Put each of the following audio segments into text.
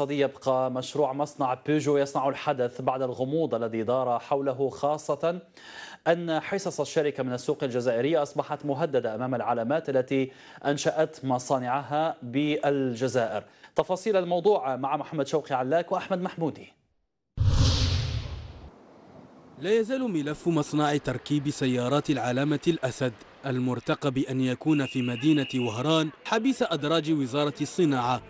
يبقى مشروع مصنع بيجو يصنع الحدث بعد الغموض الذي دار حوله خاصة أن حصص الشركة من السوق الجزائرية أصبحت مهددة أمام العلامات التي أنشأت مصانعها بالجزائر تفاصيل الموضوع مع محمد شوقي علاك وأحمد محمودي لا يزال ملف مصنع تركيب سيارات العلامة الأسد المرتقب أن يكون في مدينة وهران حبيس أدراج وزارة الصناعة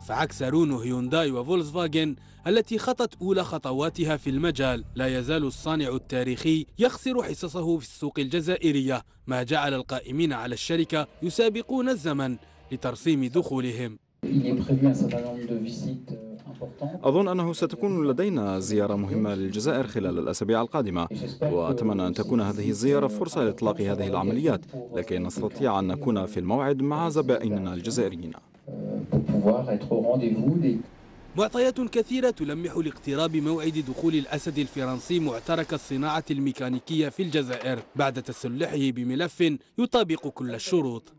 فعكس رونو هيونداي وفولكس فاجن التي خطت أولى خطواتها في المجال لا يزال الصانع التاريخي يخسر حصصه في السوق الجزائرية ما جعل القائمين على الشركة يسابقون الزمن لترسيم دخولهم euh, أظن أنه ستكون لدينا زيارة مهمة للجزائر خلال الأسابيع القادمة وأتمنى أن تكون هذه الزيارة فرصة لإطلاق هذه العمليات لكي نستطيع أن نكون في الموعد مع زبائننا الجزائريين pouvoir être au rendez-vous des معطيات كثيرة تلمح لاقتراب موعد دخول الأسد الفرنسي معترك الصناعة الميكانيكية في الجزائر بعد تسلحه بملف يطابق كل الشروط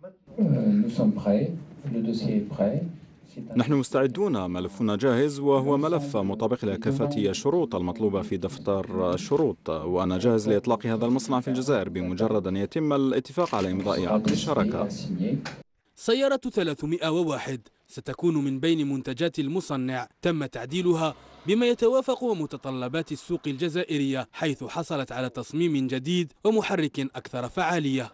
نحن مستعدون ملفنا جاهز وهو ملف مطابق لكافة الشروط المطلوبة في دفتر الشروط وأنا جاهز لإطلاق هذا المصنع في الجزائر بمجرد أن يتم الاتفاق على إمضاء عقد الشراكة سيارة 301 ستكون من بين منتجات المصنع تم تعديلها بما يتوافق متطلبات السوق الجزائرية حيث حصلت على تصميم جديد ومحرك أكثر فعالية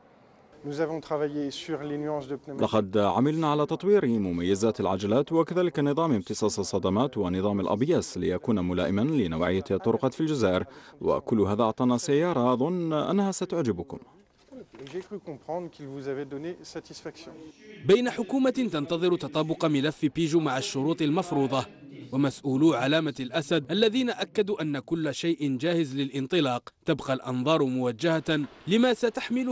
لقد عملنا على تطوير مميزات العجلات وكذلك نظام امتصاص الصدمات ونظام الأبياس ليكون ملائما لنوعية الطرقات في الجزائر وكل هذا أعطانا سيارة أظن أنها ستعجبكم بين حكومة تنتظر تطابق ملف بيجو مع الشروط المفروضة ومسؤولو علامة الأسد الذين أكدوا أن كل شيء جاهز للانطلاق تبقى الأنظار موجهة لما ستحمله